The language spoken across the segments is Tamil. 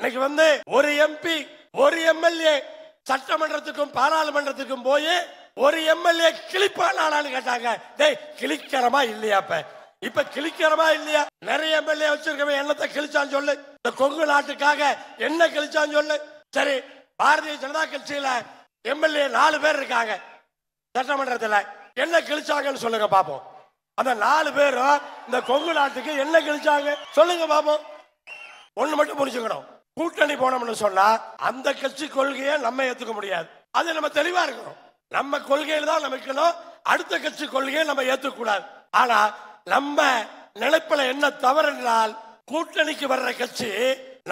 இன்னைக்கு வந்து ஒரு எம்பி ஒரு எம்எல்ஏ சட்டமன்றத்துக்கும் பாராளுமன்றத்துக்கும் போய் ஒரு எம்எல்ஏ கிளிப்பான கேட்டாங்க டேய் கிளிக்கிறமா இல்லையாப்ப இப்ப கிழிக்கிறமா இல்லையா நிறைய எம்எல்ஏ வச்சிருக்கவன் என்னத்தை கிழிச்சான்னு சொல்லு இந்த கொங்கு நாட்டுக்காக என்ன கிழிச்சான்னு சொல்லு சரி பாரதிய ஜனதா கட்சியில எம்எல்ஏ நாலு பேர் இருக்காங்க சட்டமன்றத்தில் என்ன கிழிச்சாங்கன்னு சொல்லுங்க பாப்போம் அந்த நாலு பேரும் இந்த கொங்கு நாட்டுக்கு என்ன கிழிச்சாங்க சொல்லுங்க பாப்போம் ஒண்ணு மட்டும் புரிஞ்சுக்கணும் கூட்டணி போனோம்னு சொன்னா அந்த கட்சி கொள்கையை நம்ம ஏத்துக்க முடியாது அது நம்ம தெளிவா இருக்கணும் நம்ம கொள்கையில தான் நம்ம அடுத்த கட்சி கொள்கையை நம்ம ஏத்துக்கூடாது ஆனா நம்ம நினைப்பில என்ன தவறு என்றால் கூட்டணிக்கு வர்ற கட்சி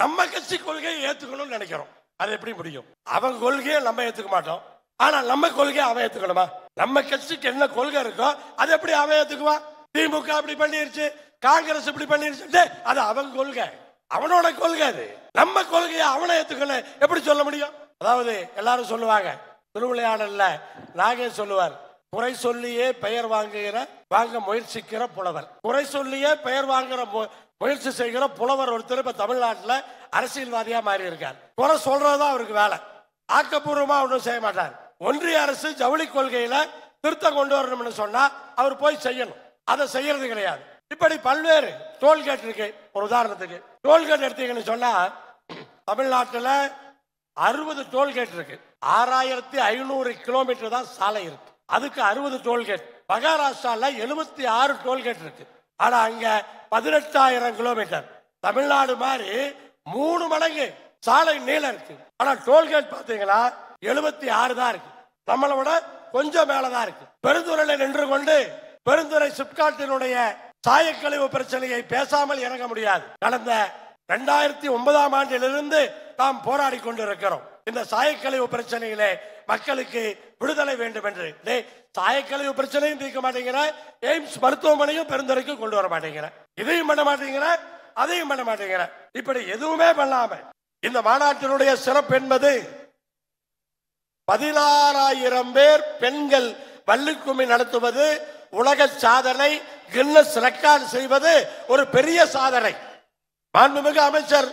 நம்ம கட்சி கொள்கையை ஏத்துக்கணும்னு நினைக்கிறோம் அது எப்படி முடியும் அவன் கொள்கையை நம்ம ஏத்துக்க மாட்டோம் ஆனா நம்ம கொள்கையை அவன் ஏத்துக்கணுமா நம்ம கட்சிக்கு என்ன கொள்கை இருக்கோ அது எப்படி அவன் ஏத்துக்குவான் திமுக அப்படி பண்ணிருச்சு காங்கிரஸ் இப்படி பண்ணிருச்சு அது அவன் கொள்கை அவனோட கொள்கை அது நம்ம கொள்கையை அவனை ஏத்துக்கல எப்படி சொல்ல முடியும் அதாவது எல்லாரும் சொல்லுவாங்க திருவிளையாடல்ல நாகே சொல்லுவார் குறை சொல்லியே பெயர் வாங்குகிற வாங்க முயற்சிக்கிற புலவர் குறை சொல்லியே பெயர் வாங்குற முயற்சி செய்கிற புலவர் ஒருத்தர் இப்ப தமிழ்நாட்டில் அரசியல்வாதியா மாறி இருக்கார் குறை சொல்றதுதான் அவருக்கு வேலை ஆக்கப்பூர்வமா ஒன்றும் செய்ய மாட்டார் ஒன்றிய அரசு ஜவுளி கொள்கையில திருத்தம் கொண்டு வரணும்னு சொன்னா அவர் போய் செய்யணும் அதை செய்யறது கிடையாது இப்படி பல்வேறு டோல்கேட் இருக்கு ஒரு உதாரணத்துக்கு டோல்கேட் எடுத்தீங்கன்னு சொன்னா தமிழ்நாட்டில் அறுபது டோல்கேட் இருக்கு ஆறாயிரத்தி ஐநூறு கிலோமீட்டர் தான் சாலை இருக்கு அதுக்கு அறுபது டோல்கேட் மகாராஷ்டிரால எழுபத்தி ஆறு டோல்கேட் இருக்கு ஆனா அங்க பதினெட்டாயிரம் கிலோமீட்டர் தமிழ்நாடு மாதிரி மூணு மடங்கு சாலை நீளம் இருக்கு ஆனா டோல்கேட் பாத்தீங்கன்னா எழுபத்தி ஆறு தான் இருக்கு நம்மளை விட கொஞ்சம் மேலதான் இருக்கு பெருந்துறையில நின்று கொண்டு பெருந்துறை சிப்காட்டினுடைய சாயக்கழிவு பிரச்சனையை பேசாமல் இறங்க முடியாது கடந்த இரண்டாயிரத்தி ஒன்பதாம் ஆண்டிலிருந்து நாம் போராடி கொண்டிருக்கிறோம் இந்த சாயக்கழிவு பிரச்சனையிலே மக்களுக்கு விடுதலை வேண்டும் என்று சாயக்கழிவு பிரச்சனையும் தீர்க்க மாட்டேங்கிற எய்ம்ஸ் மருத்துவமனையும் பெருந்தரைக்கு கொண்டு வர மாட்டேங்கிற இதையும் பண்ண மாட்டேங்கிற அதையும் பண்ண மாட்டேங்கிற இப்படி எதுவுமே பண்ணாம இந்த மாநாட்டினுடைய சிறப்பு என்பது பதினாறாயிரம் பேர் பெண்கள் வள்ளிக்கும்மி நடத்துவது உலக சாதனை கின்னஸ் ரெக்கார்டு செய்வது ஒரு பெரிய சாதனை மாண்புமிகு அமைச்சர்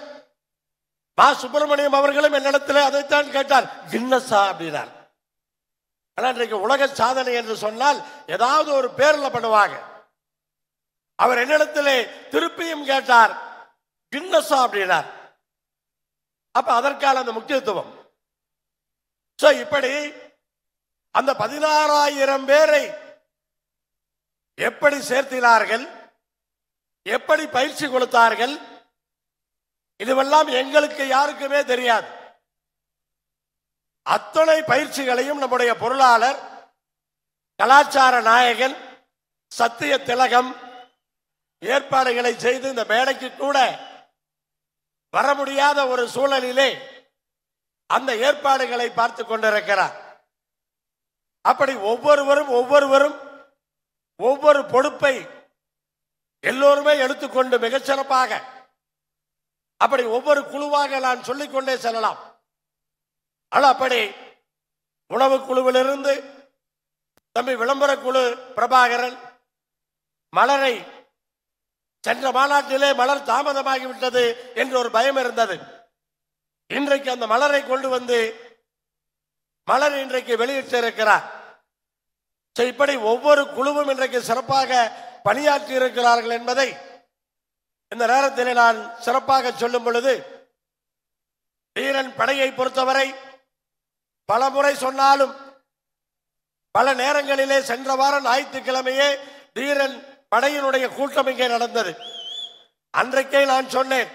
மா சுப்பிரமணியம் அவர்களும் என்னிடத்தில் அதைத்தான் கேட்டார் கின்னஸா அப்படின்னார் ஆனால் இன்றைக்கு உலக சாதனை என்று சொன்னால் ஏதாவது ஒரு பேரில் பண்ணுவாங்க அவர் என்னிடத்திலே திருப்பியும் கேட்டார் கின்னஸா அப்படின்னார் அப்ப அதற்கான அந்த முக்கியத்துவம் இப்படி அந்த பதினாறாயிரம் பேரை எப்படி சேர்த்தினார்கள் எப்படி பயிற்சி கொடுத்தார்கள் இதுவெல்லாம் எங்களுக்கு யாருக்குமே தெரியாது அத்தனை பயிற்சிகளையும் நம்முடைய பொருளாளர் கலாச்சார நாயகன் சத்திய திலகம் ஏற்பாடுகளை செய்து இந்த மேடைக்கு கூட வர முடியாத ஒரு சூழலிலே அந்த ஏற்பாடுகளை பார்த்து கொண்டிருக்கிறார் அப்படி ஒவ்வொருவரும் ஒவ்வொருவரும் ஒவ்வொரு பொறுப்பை எல்லோருமே எடுத்துக்கொண்டு மிகச்சிறப்பாக அப்படி ஒவ்வொரு குழுவாக நான் சொல்லிக்கொண்டே செல்லலாம் ஆனால் அப்படி உணவு குழுவிலிருந்து தம்பி விளம்பர குழு பிரபாகரன் மலரை சென்ற மாநாட்டிலே மலர் தாமதமாகிவிட்டது என்று ஒரு பயம் இருந்தது இன்றைக்கு அந்த மலரை கொண்டு வந்து மலர் இன்றைக்கு வெளியிட்டிருக்கிறார் இப்படி ஒவ்வொரு குழுவும் இன்றைக்கு சிறப்பாக பணியாற்றி இருக்கிறார்கள் என்பதை இந்த நேரத்தில் நான் சிறப்பாக சொல்லும் பொழுது வீரன் படையை பொறுத்தவரை பல முறை சொன்னாலும் பல நேரங்களிலே சென்ற வாரம் ஞாயிற்றுக்கிழமையே வீரன் படையினுடைய கூட்டம் இங்கே நடந்தது அன்றைக்கே நான் சொன்னேன்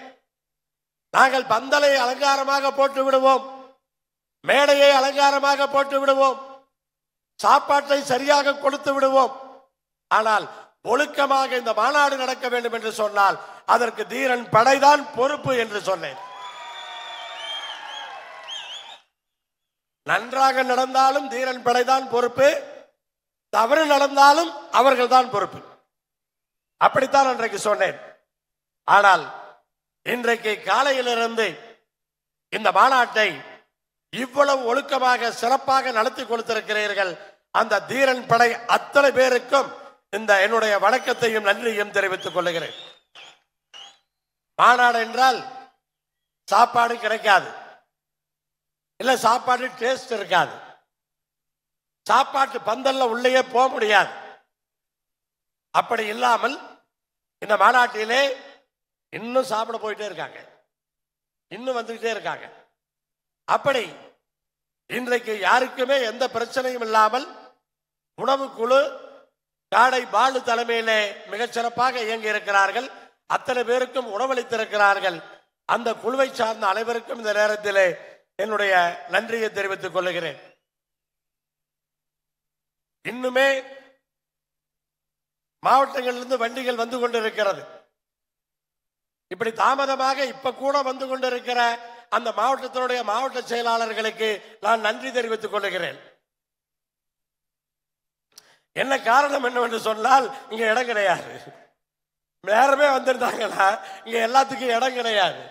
நாங்கள் பந்தலை அலங்காரமாக போட்டு விடுவோம் மேடையை அலங்காரமாக போட்டு விடுவோம் சாப்பாட்டை சரியாக கொடுத்து விடுவோம் ஆனால் ஒழுக்கமாக இந்த மாநாடு நடக்க வேண்டும் என்று சொன்னால் அதற்கு தீரன் படைதான் பொறுப்பு என்று சொன்னேன் நன்றாக நடந்தாலும் தீரன் படைதான் பொறுப்பு தவறு நடந்தாலும் அவர்கள் தான் பொறுப்பு அப்படித்தான் அன்றைக்கு சொன்னேன் ஆனால் இன்றைக்கு காலையிலிருந்து இந்த மாநாட்டை இவ்வளவு ஒழுக்கமாக சிறப்பாக நடத்தி கொடுத்திருக்கிறீர்கள் அந்த தீரன் படை அத்தனை பேருக்கும் இந்த என்னுடைய வணக்கத்தையும் நன்றியும் தெரிவித்துக் கொள்கிறேன் மாநாடு என்றால் சாப்பாடு கிடைக்காது இல்லை சாப்பாடு டேஸ்ட் இருக்காது சாப்பாட்டு பந்தல்ல உள்ளேயே போக முடியாது அப்படி இல்லாமல் இந்த மாநாட்டிலே இன்னும் சாப்பிட போயிட்டே இருக்காங்க இன்னும் வந்துகிட்டே இருக்காங்க அப்படி இன்றைக்கு யாருக்குமே எந்த பிரச்சனையும் இல்லாமல் உணவு குழு காடை பாலு தலைமையிலே சிறப்பாக இயங்கி இருக்கிறார்கள் அத்தனை பேருக்கும் உணவளித்திருக்கிறார்கள் அந்த குழுவை சார்ந்த அனைவருக்கும் இந்த நேரத்திலே என்னுடைய நன்றியை தெரிவித்துக் கொள்ளுகிறேன் இன்னுமே மாவட்டங்களிலிருந்து வண்டிகள் வந்து கொண்டிருக்கிறது இப்படி தாமதமாக இப்ப கூட வந்து கொண்டிருக்கிற அந்த மாவட்டத்தினுடைய மாவட்ட செயலாளர்களுக்கு நான் நன்றி தெரிவித்துக் கொள்கிறேன் என்ன காரணம் என்னவென்று சொன்னால் இங்க இடம் கிடையாது நேரமே வந்திருந்தாங்கன்னா இங்க எல்லாத்துக்கும் இடம் கிடையாது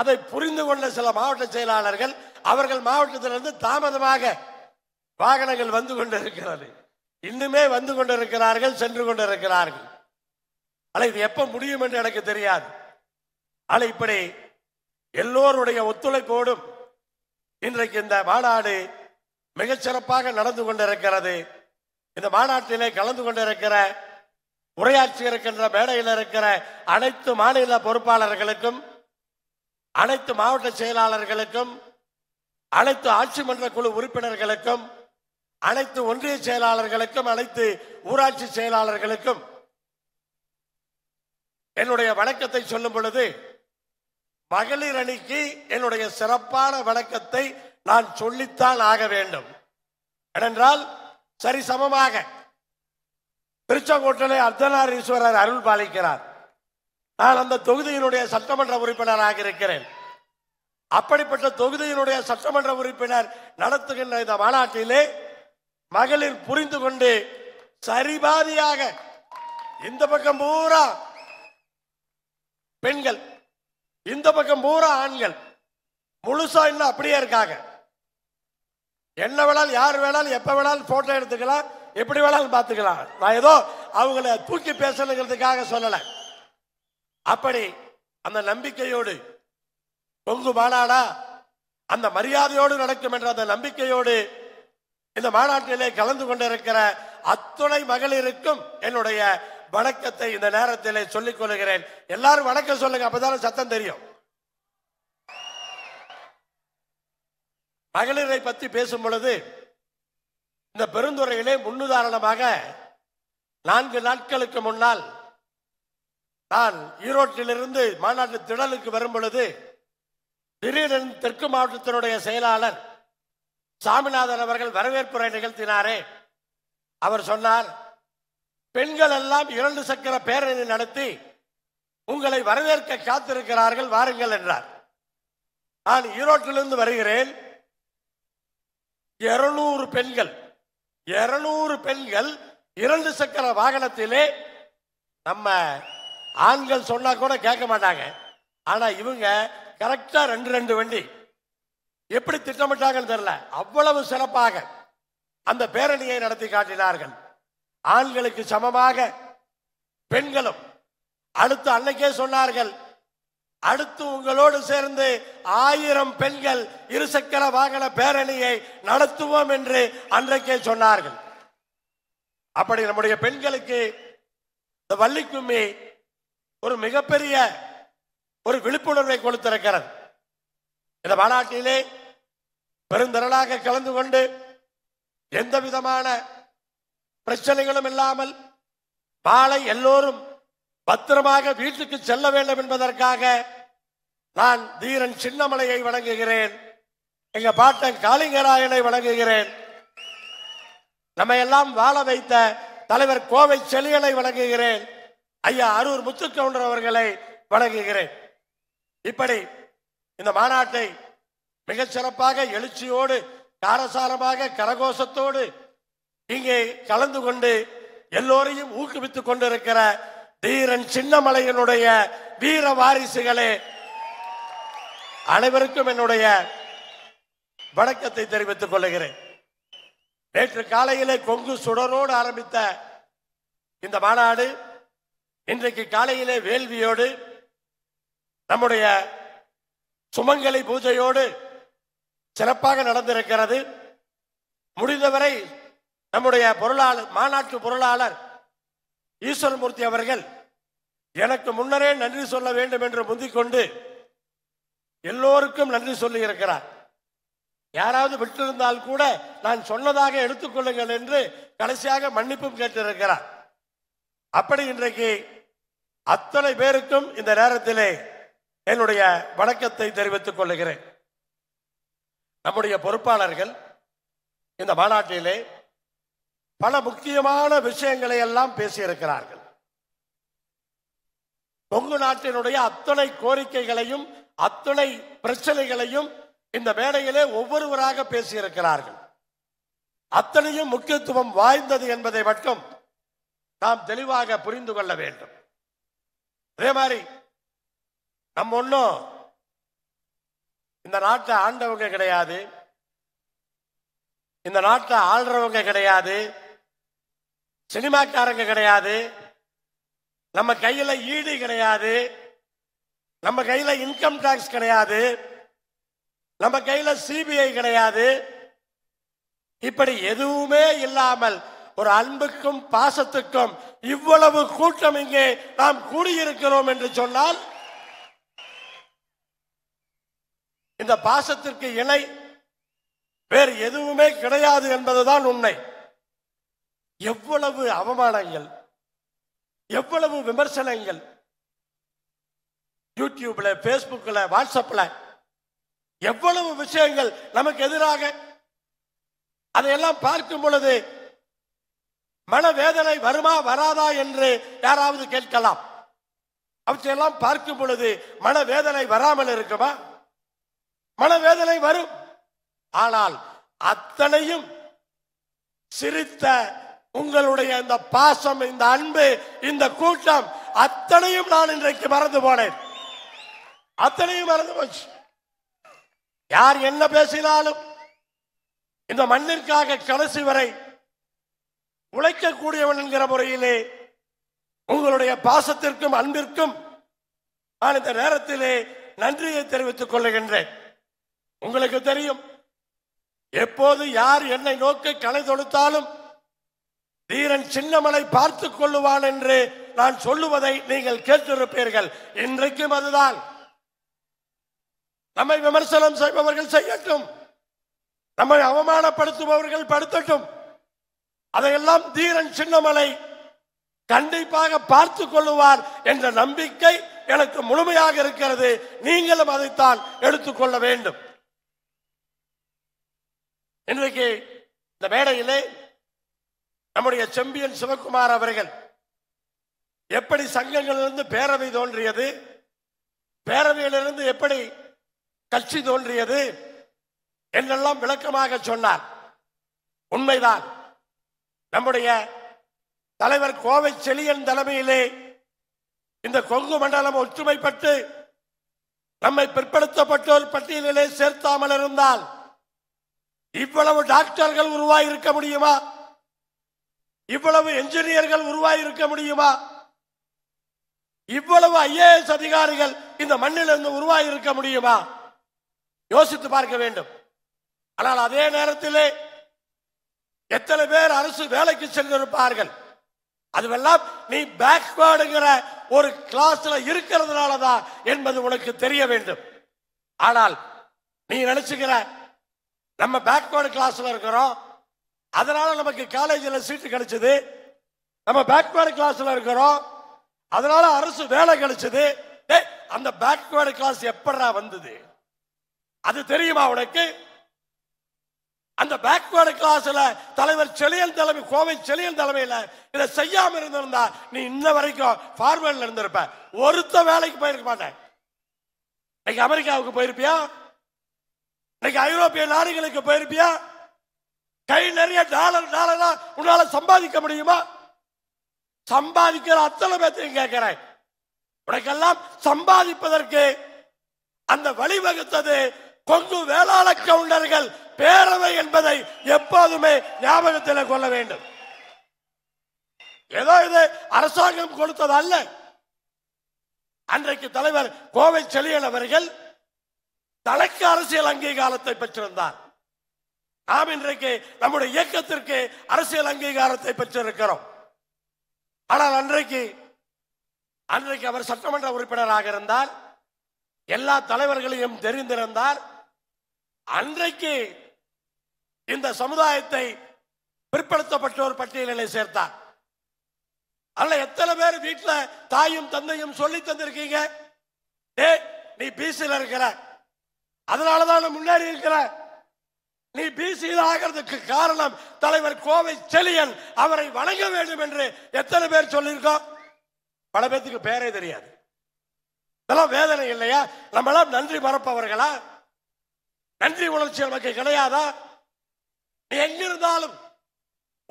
அதை புரிந்து கொண்ட சில மாவட்ட செயலாளர்கள் அவர்கள் மாவட்டத்திலிருந்து தாமதமாக வாகனங்கள் வந்து கொண்டிருக்கிறது இன்னுமே வந்து கொண்டிருக்கிறார்கள் சென்று கொண்டிருக்கிறார்கள் ஆனால் இது எப்போ முடியும் என்று எனக்கு தெரியாது ஆனால் இப்படி எல்லோருடைய ஒத்துழைப்போடும் இன்றைக்கு இந்த மாநாடு மிகச்சிறப்பாக நடந்து கொண்டிருக்கிறது இந்த மாநாட்டிலே கலந்து கொண்டிருக்கிற உரையாற்றி இருக்கின்ற மேடையில் இருக்கிற அனைத்து மாநில பொறுப்பாளர்களுக்கும் அனைத்து மாவட்ட செயலாளர்களுக்கும் அனைத்து ஆட்சி மன்ற குழு உறுப்பினர்களுக்கும் அனைத்து ஒன்றிய செயலாளர்களுக்கும் அனைத்து ஊராட்சி செயலாளர்களுக்கும் என்னுடைய வணக்கத்தை சொல்லும் பொழுது மகளிர் அணிக்கு என்னுடைய சிறப்பான விளக்கத்தை நான் சொல்லித்தான் ஆக வேண்டும் ஏனென்றால் சரிசமமாக திருச்செங்கோட்டிலே அர்த்தநாரீஸ்வரர் அருள் பாலிக்கிறார் நான் அந்த தொகுதியினுடைய சட்டமன்ற உறுப்பினராக இருக்கிறேன் அப்படிப்பட்ட தொகுதியினுடைய சட்டமன்ற உறுப்பினர் நடத்துகின்ற இந்த மாநாட்டிலே மகளிர் புரிந்து கொண்டு சரிபாதியாக இந்த பக்கம் பூரா பெண்கள் இந்த பக்கம் பூரா ஆண்கள் முழுசா இன்னும் அப்படியே இருக்காங்க என்ன வேணாலும் யார் வேணாலும் எப்போ வேணாலும் ஃபோட்டோ எடுத்துக்கலாம் எப்படி வேணாலும் பார்த்துக்கலாம் நான் ஏதோ அவங்கள தூக்கி பேசணுங்கிறதுக்காக சொல்லலை அப்படி அந்த நம்பிக்கையோடு பொங்கு மாநாடா அந்த மரியாதையோடு நடக்கும் என்ற அந்த நம்பிக்கையோடு இந்த மாநாட்டிலே கலந்து கொண்டிருக்கிற அத்துணை மகளிருக்கும் என்னுடைய வணக்கத்தை இந்த நேரத்தில் சொல்லிக் கொள்கிறேன் எல்லாரும் வணக்கம் சொல்லுங்க அப்பதான சத்தம் தெரியும் மகளிரை பத்தி பேசும் பொழுது இந்த பெருந்துறையிலே முன்னுதாரணமாக நான்கு நாட்களுக்கு முன்னால் நான் ஈரோட்டிலிருந்து மாநாட்டு திடலுக்கு வரும் பொழுது திடீரென தெற்கு மாவட்டத்தினுடைய செயலாளர் சாமிநாதன் அவர்கள் வரவேற்புரை நிகழ்த்தினாரே அவர் சொன்னார் பெண்கள் எல்லாம் இரண்டு சக்கர பேரணி நடத்தி உங்களை வரவேற்க காத்திருக்கிறார்கள் வாருங்கள் என்றார் நான் ஈரோட்டிலிருந்து வருகிறேன் பெண்கள் இருநூறு பெண்கள் இரண்டு சக்கர வாகனத்திலே நம்ம ஆண்கள் சொன்னா கூட கேட்க மாட்டாங்க ஆனா இவங்க கரெக்டா ரெண்டு ரெண்டு வண்டி எப்படி திட்டமிட்டாங்கன்னு தெரியல அவ்வளவு சிறப்பாக அந்த பேரணியை நடத்தி காட்டினார்கள் ஆண்களுக்கு சமமாக பெண்களும் அடுத்து அன்னைக்கே சொன்னார்கள் அடுத்து உங்களோடு சேர்ந்து ஆயிரம் பெண்கள் இருசக்கர வாகன பேரணியை நடத்துவோம் என்று அன்றைக்கே சொன்னார்கள் அப்படி நம்முடைய பெண்களுக்கு இந்த வள்ளிக்கும்மி ஒரு மிகப்பெரிய ஒரு விழிப்புணர்வை கொடுத்திருக்கிறது இந்த மாநாட்டிலே பெருந்திரளாக கலந்து கொண்டு எந்த விதமான பிரச்சனைகளும் இல்லாமல் மாலை எல்லோரும் பத்திரமாக வீட்டுக்கு செல்ல வேண்டும் என்பதற்காக நான் தீரன் சின்னமலையை வழங்குகிறேன் எங்க பாட்டன் காளிங்கராயனை வழங்குகிறேன் நம்ம எல்லாம் வாழ வைத்த தலைவர் கோவை செலியனை வழங்குகிறேன் ஐயா அரூர் முத்துக்கவுண்டர் அவர்களை வழங்குகிறேன் இப்படி இந்த மாநாட்டை மிகச் சிறப்பாக எழுச்சியோடு காரசாரமாக கரகோஷத்தோடு இங்கே கலந்து கொண்டு எல்லோரையும் ஊக்குவித்துக் கொண்டிருக்கிற தீரன் சின்னமலையனுடைய வீர வாரிசுகளே அனைவருக்கும் என்னுடைய வணக்கத்தை தெரிவித்துக் கொள்கிறேன் நேற்று காலையிலே கொங்கு சுடரோடு ஆரம்பித்த இந்த மாநாடு இன்றைக்கு காலையிலே வேள்வியோடு நம்முடைய சுமங்கலி பூஜையோடு சிறப்பாக நடந்திருக்கிறது முடிந்தவரை நம்முடைய பொருளாளர் மாநாட்டு பொருளாளர் ஈஸ்வரமூர்த்தி அவர்கள் எனக்கு முன்னரே நன்றி சொல்ல வேண்டும் என்று முந்திக் கொண்டு எல்லோருக்கும் நன்றி சொல்லி இருக்கிறார் யாராவது விட்டிருந்தால் கூட நான் சொன்னதாக எடுத்துக்கொள்ளுங்கள் என்று கடைசியாக மன்னிப்பும் கேட்டிருக்கிறார் அப்படி இன்றைக்கு அத்தனை பேருக்கும் இந்த நேரத்திலே என்னுடைய வணக்கத்தை தெரிவித்துக் கொள்ளுகிறேன் நம்முடைய பொறுப்பாளர்கள் இந்த மாநாட்டிலே பல முக்கியமான விஷயங்களை எல்லாம் பேசியிருக்கிறார்கள் கொங்கு நாட்டினுடைய அத்துணை கோரிக்கைகளையும் அத்துணை பிரச்சனைகளையும் இந்த மேடையிலே ஒவ்வொருவராக பேசியிருக்கிறார்கள் அத்தனையும் முக்கியத்துவம் வாய்ந்தது என்பதை மட்டும் நாம் தெளிவாக புரிந்து கொள்ள வேண்டும் அதே மாதிரி நம்ம ஒன்றும் இந்த நாட்டை ஆண்டவங்க கிடையாது இந்த நாட்டை ஆள்றவங்க கிடையாது சினிமாக்காரங்க கிடையாது நம்ம கையில் ஈடு கிடையாது நம்ம கையில் இன்கம் டாக்ஸ் கிடையாது நம்ம கையில் சிபிஐ கிடையாது இப்படி எதுவுமே இல்லாமல் ஒரு அன்புக்கும் பாசத்துக்கும் இவ்வளவு கூட்டம் இங்கே நாம் கூடியிருக்கிறோம் என்று சொன்னால் இந்த பாசத்திற்கு இணை வேறு எதுவுமே கிடையாது என்பதுதான் உண்மை எவ்வளவு அவமானங்கள் எவ்வளவு விமர்சனங்கள் யூடியூப்ல ஃபேஸ்புக்கில் வாட்ஸ்அப்பில் எவ்வளவு விஷயங்கள் நமக்கு எதிராக அதையெல்லாம் பார்க்கும் பொழுது மனவேதனை வருமா வராதா என்று யாராவது கேட்கலாம் அவற்றையெல்லாம் பார்க்கும் பொழுது மனவேதனை வராமல் இருக்குமா மனவேதனை வரும் ஆனால் அத்தனையும் சிரித்த உங்களுடைய இந்த பாசம் இந்த அன்பு இந்த கூட்டம் அத்தனையும் நான் இன்றைக்கு மறந்து போனேன் அத்தனையும் மறந்து போச்சு யார் என்ன பேசினாலும் இந்த மண்ணிற்காக கடைசி வரை உழைக்கக்கூடியவன் என்கிற முறையிலே உங்களுடைய பாசத்திற்கும் அன்பிற்கும் நான் இந்த நேரத்திலே நன்றியை தெரிவித்துக் கொள்ளுகின்றேன் உங்களுக்கு தெரியும் எப்போது யார் என்னை நோக்கி கலை தொடுத்தாலும் தீரன் சின்னமலை பார்த்து கொள்ளுவான் என்று நான் சொல்லுவதை நீங்கள் கேட்டிருப்பீர்கள் இன்றைக்கும் அதுதான் நம்மை விமர்சனம் செய்பவர்கள் செய்யட்டும் நம்மை அவமானப்படுத்துபவர்கள் படுத்தட்டும் அதையெல்லாம் தீரன் சின்னமலை கண்டிப்பாக பார்த்து கொள்ளுவார் என்ற நம்பிக்கை எனக்கு முழுமையாக இருக்கிறது நீங்களும் அதைத்தான் எடுத்துக்கொள்ள வேண்டும் இன்றைக்கு இந்த மேடையிலே நம்முடைய செம்பியன் சிவகுமார் அவர்கள் எப்படி சங்கங்களிலிருந்து பேரவை தோன்றியது பேரவையிலிருந்து எப்படி கட்சி தோன்றியது என்றெல்லாம் விளக்கமாக சொன்னார் உண்மைதான் நம்முடைய தலைவர் கோவை செழியன் தலைமையிலே இந்த கொங்கு மண்டலம் ஒற்றுமைப்பட்டு நம்மை பிற்படுத்தப்பட்டோர் பட்டியலிலே சேர்த்தாமல் இருந்தால் இவ்வளவு டாக்டர்கள் இருக்க முடியுமா இவ்வளவு என்ஜினியர்கள் உருவாகி இருக்க முடியுமா இவ்வளவு ஐஏஎஸ் அதிகாரிகள் இந்த மண்ணில் இருந்து உருவாகி இருக்க முடியுமா யோசித்து பார்க்க வேண்டும் ஆனால் அதே நேரத்திலே எத்தனை பேர் அரசு வேலைக்கு சென்றிருப்பார்கள் அதுவெல்லாம் நீ பேக்வேர்டுங்கிற ஒரு கிளாஸ்ல இருக்கிறதுனால தான் என்பது உனக்கு தெரிய வேண்டும் ஆனால் நீ நினைச்சுக்கிற நம்ம பேக்வேர்டு கிளாஸ்ல இருக்கிறோம் அதனால நமக்கு காலேஜில் சீட்டு கிடைச்சது நம்ம பேக்வேர்டு கிளாஸ்ல இருக்கிறோம் அதனால அரசு வேலை கிடைச்சது அந்த பேக்வேர்டு கிளாஸ் எப்படா வந்தது அது தெரியுமா உனக்கு அந்த பேக்வேர்டு கிளாஸ்ல தலைவர் செழியன் தலைமை கோவை செழியன் தலைமையில இதை செய்யாம இருந்திருந்தா நீ இன்ன வரைக்கும் ஃபார்வர்ட்ல இருந்திருப்ப ஒருத்த வேலைக்கு போயிருக்க மாட்டேன் அமெரிக்காவுக்கு போயிருப்பியா இன்னைக்கு ஐரோப்பிய நாடுகளுக்கு போயிருப்பியா கை நிறைய டாலர் டாலரா உன்னால சம்பாதிக்க முடியுமா சம்பாதிக்கிற அத்தனை பேர்த்தையும் கேட்கிறேன் உனக்கெல்லாம் சம்பாதிப்பதற்கு அந்த வழிவகுத்தது கொங்கு வேளாள கவுண்டர்கள் பேரவை என்பதை எப்போதுமே ஞாபகத்தில் கொள்ள வேண்டும் ஏதோ இது அரசாங்கம் கொடுத்தது அல்ல அன்றைக்கு தலைவர் கோவை செழியன் அவர்கள் தலைக்கு அரசியல் அங்கீகாரத்தை பெற்றிருந்தார் நாம் இன்றைக்கு நம்முடைய இயக்கத்திற்கு அரசியல் அங்கீகாரத்தை பெற்றிருக்கிறோம் ஆனால் அன்றைக்கு அன்றைக்கு அவர் சட்டமன்ற உறுப்பினராக இருந்தார் எல்லா தலைவர்களையும் தெரிந்திருந்தார் அன்றைக்கு இந்த சமுதாயத்தை பிற்படுத்தப்பட்டோர் பட்டியலிலே சேர்த்தார் அல்ல எத்தனை பேர் வீட்டில் தாயும் தந்தையும் சொல்லி தந்திருக்கீங்க ஏ நீ பிசியில் இருக்கிற அதனாலதான் முன்னேறி இருக்கிற நீ பிசி ஆகிறதுக்கு காரணம் தலைவர் கோவை செலியன் அவரை வணங்க வேண்டும் என்று எத்தனை பேர் சொல்லியிருக்கோம் பல பேர்த்துக்கு பேரே தெரியாது இதெல்லாம் வேதனை இல்லையா நம்மளாம் நன்றி மறப்பவர்களா நன்றி உணர்ச்சி நமக்கு கிடையாதா நீ எங்கிருந்தாலும்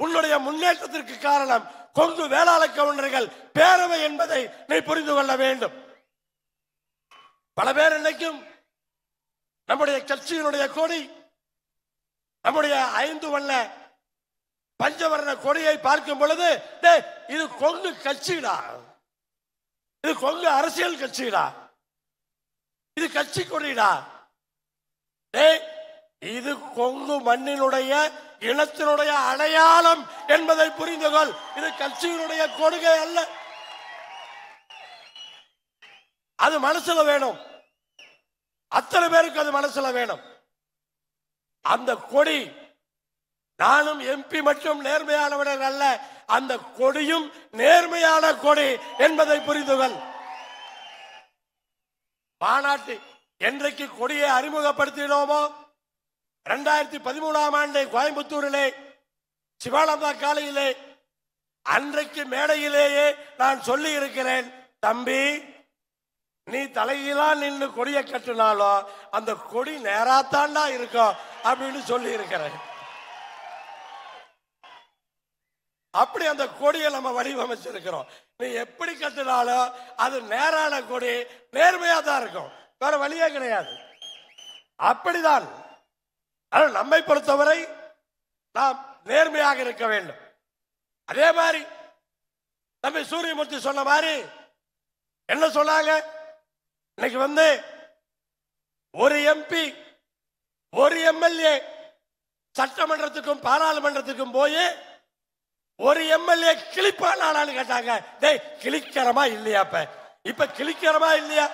உன்னுடைய முன்னேற்றத்திற்கு காரணம் கொங்கு வேளாள கவுண்டர்கள் பேரவை என்பதை நீ புரிந்து கொள்ள வேண்டும் பல பேர் இன்னைக்கும் நம்முடைய கட்சியினுடைய கொடி நம்முடைய ஐந்து வல்ல பஞ்சவர்ண கொடியை பார்க்கும் பொழுது இது கொங்கு கட்சிடா இது கொங்கு அரசியல் கட்சிடா இது கட்சி கொடிடா இது கொங்கு மண்ணினுடைய இனத்தினுடைய அடையாளம் என்பதை புரிந்து கொள் இது கட்சியினுடைய கொடுகை அல்ல அது மனசுல வேணும் அத்தனை பேருக்கு அது மனசுல வேணும் அந்த கொடி நானும் எம்பி மற்றும் நேர்மையானவர்கள் அல்ல அந்த கொடியும் நேர்மையான கொடி என்பதை புரிந்துகள் மாநாட்டு என்றைக்கு கொடியை அறிமுகப்படுத்தினோமோ இரண்டாயிரத்தி பதிமூணாம் ஆண்டு கோயம்புத்தூரிலே சிவானந்தா காலையிலே அன்றைக்கு மேடையிலேயே நான் சொல்லி இருக்கிறேன் தம்பி நீ தலையிலா நின்று கொடியை கட்டினாலும் அந்த கொடி நேராத்தாண்டா இருக்கும் அப்படின்னு சொல்லி இருக்கிறேன் அப்படி அந்த கொடியை நம்ம வடிவமைச்சிருக்கிறோம் நீ எப்படி கட்டினாலும் அது நேரான கொடி நேர்மையா தான் இருக்கும் வேற வழியே கிடையாது அப்படிதான் ஆனால் நம்மை பொறுத்தவரை நாம் நேர்மையாக இருக்க வேண்டும் அதே மாதிரி நம்ம சூரியமூர்த்தி சொன்ன மாதிரி என்ன சொன்னாங்க இன்னைக்கு வந்து ஒரு எம்பி ஒரு எம்எல்ஏ சட்டமன்றத்துக்கும் பாராளுமன்றத்துக்கும் போய் ஒரு எம்எல்ஏ கிளிப்பாளானு கேட்டாங்க டேய் கிளிக்கிறமா இல்லையா இப்ப இப்ப கிளிக்கிறமா இல்லையா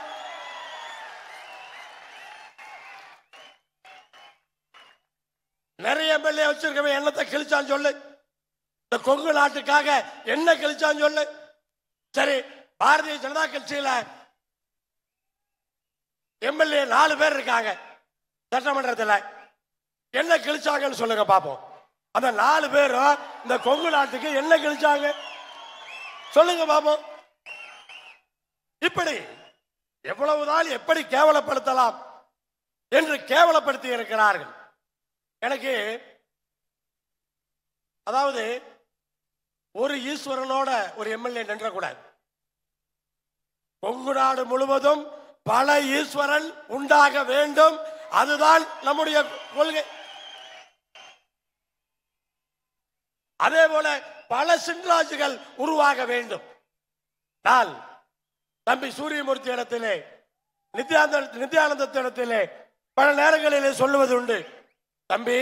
நிறைய எம்எல்ஏ வச்சிருக்கவன் என்னத்தை கிழிச்சான்னு சொல்லு இந்த கொங்கு நாட்டுக்காக என்ன கிழிச்சான்னு சொல்லு சரி பாரதிய ஜனதா கட்சியில எம்எல்ஏ நாலு பேர் இருக்காங்க சட்டமன்றத்தில் என்ன கிழிச்சாங்கன்னு சொல்லுங்க பார்ப்போம் அந்த நாலு பேரும் இந்த கொங்கு நாட்டுக்கு என்ன கிழிச்சாங்க சொல்லுங்க பாப்போம் இப்படி எவ்வளவுதான் எப்படி கேவலப்படுத்தலாம் என்று கேவலப்படுத்தி இருக்கிறார்கள் எனக்கு அதாவது ஒரு ஈஸ்வரனோட ஒரு எம்எல்ஏ நின்ற கூட கொங்கு நாடு முழுவதும் பல ஈஸ்வரன் உண்டாக வேண்டும் அதுதான் நம்முடைய கொள்கை அதே போல பல சின்ராஜுகள் உருவாக வேண்டும் தம்பி சூரியமூர்த்தி இடத்திலே நித்யாந்த நித்யானந்தத்திடத்திலே பல நேரங்களிலே சொல்லுவது உண்டு தம்பி